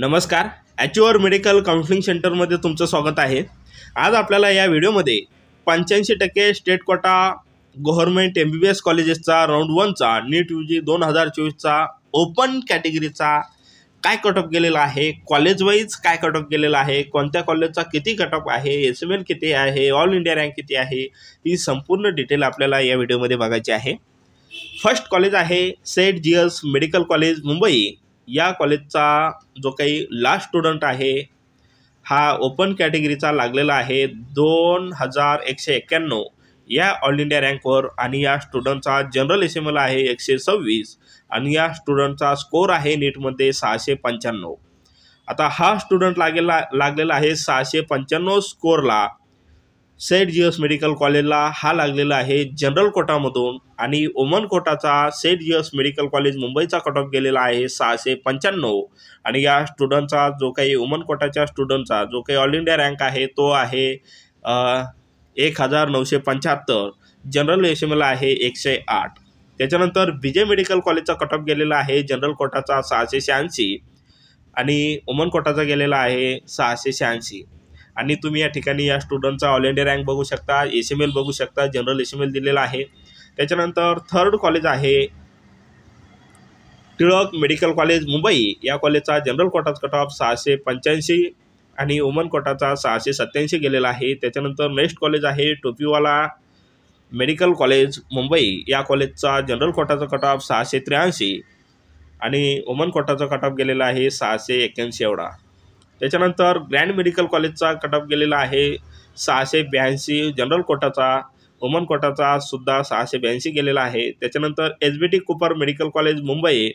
नमस्कार ॲच्युअर medical counselling सेंटरमध्ये तुमचं स्वागत आहे आज आपल्याला या व्हिडिओमध्ये पंच्याऐंशी टक्के state quota government M B B S कॉलेजेसचा राऊंड वनचा नीट यू जी दोन हजार चोवीसचा ओपन कॅटेगरीचा काय कटअप गेलेला आहे कॉलेज वाइज काय कटअप गेलेला आहे कोणत्या कॉलेजचा किती कटअप आहे एस एम एल किती आहे ऑल इंडिया रँक किती आहे ही संपूर्ण डिटेल आपल्याला या व्हिडिओमध्ये बघायची आहे फर्स्ट कॉलेज आहे Seth G S medical college Mumbai या कॉलेजचा जो काही लास्ट स्टुडंट आहे हा ओपन कॅटेगरीचा लागलेला आहे दोन हजार एकशे एक्क्याण्णव या ऑल इंडिया रँकवर आणि या स्टुडंटचा जनरल एस एम एल आहे एकशे सव्वीस आणि या स्टुडंटचा स्कोर आहे नीटमध्ये सहाशे पंच्याण्णव आता हा स्टुडंट लागेला लागलेला आहे सहाशे पंच्याण्णव स्कोरला सेट जी मेडिकल कॉलेजला हा लागलेला आहे जनरल कोटामधून आणि ओमन कोटाचा सेट जी मेडिकल कॉलेज मुंबईचा कट ऑफ गेलेला आहे सहाशे पंच्याण्णव आणि या स्टुडंटचा जो काही ओमन कोटाच्या स्टुडंटचा जो काही ऑल इंडिया रँक आहे तो आहे एक हजार नऊशे पंच्याहत्तर जनरल एस एम एला आहे एकशे आठ त्याच्यानंतर विजय मेडिकल कॉलेजचा कट ऑफ गेलेला आहे जनरल कोटाचा सहाशे शहाऐंशी आणि ओमन कोटाचा गेलेला आहे सहाशे शहाऐंशी आणि तुम्ही या ठिकाणी या स्टुडंटचा ऑल इंडिया रँक बघू शकता एस एम एल बघू शकता जनरल एस एम एल दिलेला आहे त्याच्यानंतर थर्ड कॉलेज आहे टिळक मेडिकल कॉलेज मुंबई या कॉलेजचा जनरल कोटाच कट ऑफ सहाशे पंच्याऐंशी आणि वुमन कोटाचा सहाशे सत्त्याऐंशी गेलेला आहे त्याच्यानंतर नेक्स्ट कॉलेज आहे टोपीवाला मेडिकल कॉलेज मुंबई या कॉलेजचा जनरल कोटाचा कट ऑफ सहाशे त्र्याऐंशी आणि वुमन कोटाचा कट ऑफ गेलेला आहे सहाशे एक्क्याऐंशी एवढा त्याच्यानंतर ग्रँड मेडिकल कॉलेजचा कटअप गेलेला आहे सहाशे ब्याऐंशी जनरल कोटाचा वुमन कोटाचा सुद्धा सहाशे ब्याऐंशी गेलेला आहे त्याच्यानंतर H B T Cooper medical college Mumbai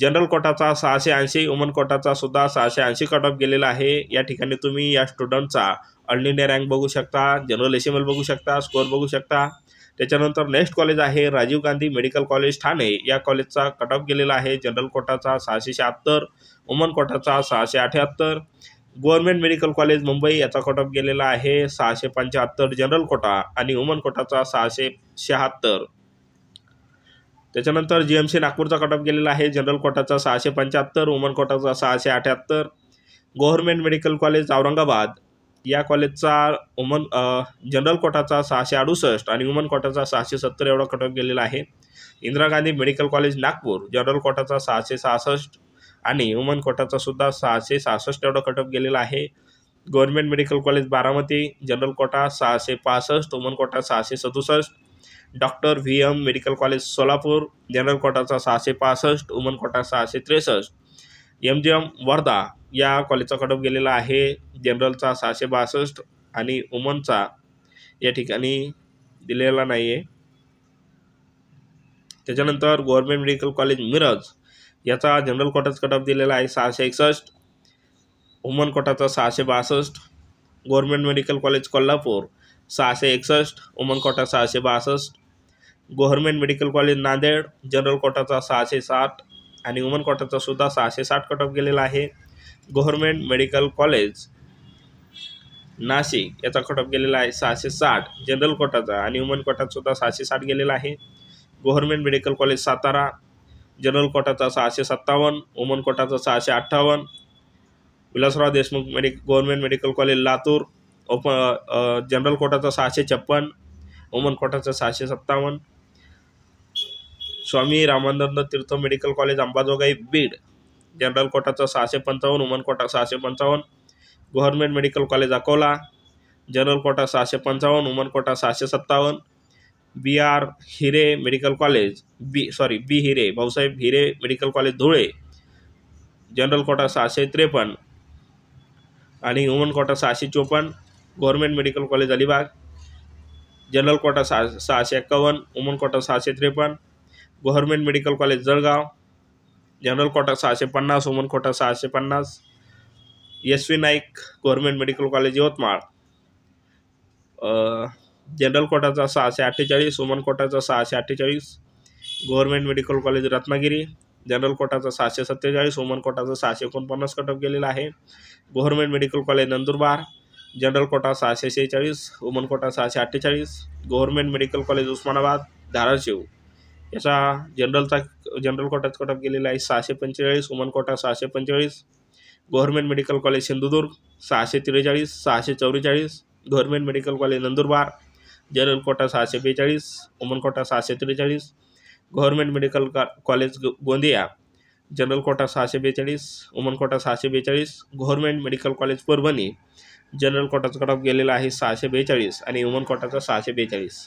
general कोटाचा सहाशे ऐंशी वुमन कोटाचा सुद्धा सहाशे ऐंशी कट ऑफ गेलेला आहे या ठिकाणी तुम्ही या स्टुडंटचा ऑल इंडिया रँक बघू शकता जनरल एल बघू शकता स्कोअर बघू शकता त्याच्यानंतर नेक्स्ट कॉलेज आहे राजीव गांधी मेडिकल कॉलेज ठाणे या कॉलेजचा कट ऑफ गेलेला आहे जनरल कोटाचा सहाशे शहात्तर वुमन कोटाचा सहाशे अठ्याहत्तर गव्हर्नमेंट मेडिकल कॉलेज मुंबई याचा कट ऑफ गेलेला आहे सहाशे पंच्याहत्तर जनरल कोटा आणि वुमन कोटाचा सहाशे शहात्तर त्याच्यानंतर जी एम सी नागपूरचा कट ऑफ गेलेला आहे जनरल कोटाचा सहाशे पंच्याहत्तर वुमन कोटाचा सहाशे अठ्याहत्तर गव्हर्नमेंट मेडिकल कॉलेज औरंगाबाद या कॉलेजचा वुमन जनरल कोटाचा सहाशे अडुसष्ट आणि वुमन कोटाचा सहाशे सत्तर एवढा कटऑफ गेलेला आहे Indira Gandhi medical college Nagpur general कोटाचा सहाशे सहासष्ट आणि वुमन कोटाचा सुद्धा सहाशे सहासष्ट एवढा कटऑफ गेलेला आहे government medical college Baramati general quota सहाशे पासष्ट वुमन कोटा सहाशे सदुसष्ट doctor V M medical college Solapur general कोटाचा सहाशे पासष्ट वुमन कोटा सहाशे त्रेसष्ट एम जी एम वर्धा या कॉलेजचा कटऑफ गेलेला आहे जनरलचा सहाशे बासष्ट आणि वुमनचा या ठिकाणी दिलेला नाही आहे त्याच्यानंतर गव्हर्मेंट मेडिकल कॉलेज मिरज याचा जनरल कोटाच कट ऑफ दिलेला आहे सहाशे एकसष्ट वुमन कोटाचा सहाशे बासष्ट गव्हर्मेंट मेडिकल कॉलेज कोल्हापूर सहाशे एकसष्ट वुमन कोटा सहाशे बासष्ट government medical college Nanded general कोटाचा सहाशे साठ आणि वुमन कोटाचा सुद्धा सहाशे साठ कट ऑफ गेलेला आहे गव्हर्मेंट मेडिकल कॉलेज नाशिक याचा कटऑफ गेलेला आहे सहाशे साठ जनरल कोटाचा आणि वुमन कोटातसुद्धा सहाशे साठ गेलेला आहे government medical college Satara general कोटाचा सहाशे सत्तावन्न वुमन कोटाचा सहाशे अठ्ठावन्न Vilasrao Deshmukh medic government medical college Latur ओप जनरल कोटाचा सहाशे छप्पन वुमन कोटाचा सहाशे सत्तावन्न Swami Ramanand Tirth medical college Ambajogai Beed general कोटाचा सहाशे पंचावन्न वुमन कोटा सहाशे पंचावन्न government medical college Akola general quota सहाशे पंचावन्न वुमन कोटा सहाशे सत्तावन्न B R Hire medical college B sorry B Hire Bhausaheb हिरे medical college Dhule general quota सहाशे त्रेपन्न आणि वुमन कोटा सहाशे चोपन्न government medical college Alibag general quota सहा सहाशे एक्कावन्न वुमन कोटा सहाशे त्रेपन्न government medical college Jalgaon general quota सहाशे पन्नास वुमन कोटा सहाशे पन्नास S V Naik government medical college Yavatmal general कोटाचा सहाशे अठ्ठेचाळीस वुमन कोटाचा सहाशे अठ्ठेचाळीस government medical college Ratnagiri general कोटाचा सहाशे सत्तेचाळीस वुमन कोटाचा सहाशे एकोणपन्नास कटअप केलेला आहे government medical college Nandurbar general quota सहाशे शेहेचाळीस वुमन कोटा सहाशे अठ्ठेचाळीस government medical college Osmanabad Dharashiv याचा जनरलचा जनरल कोटाचा कटअप गेलेला आहे सहाशे पंचेचाळीस वुमन कोटा सहाशे पंचेचाळीस गव्हर्मेंट मेडिकल कॉलेज सिंधुदुर्ग सहाशे त्रेचाळीस सहाशे चौवेचाळीस government medical college Nandurbar general quota सहाशे बेचाळीस वुमन कोटा सहाशे त्रेचाळीस गव्हर्मेंट मेडिकल का कॉलेज गोंदिया जनरल कोटा सहाशे बेचाळीस वुमन कोटा सहाशे बेचाळीस government medical college Parbhani general कोटाचा कट ऑफ गेलेला आहे सहाशे बेचाळीस आणि वुमन कोटाचा सहाशे बेचाळीस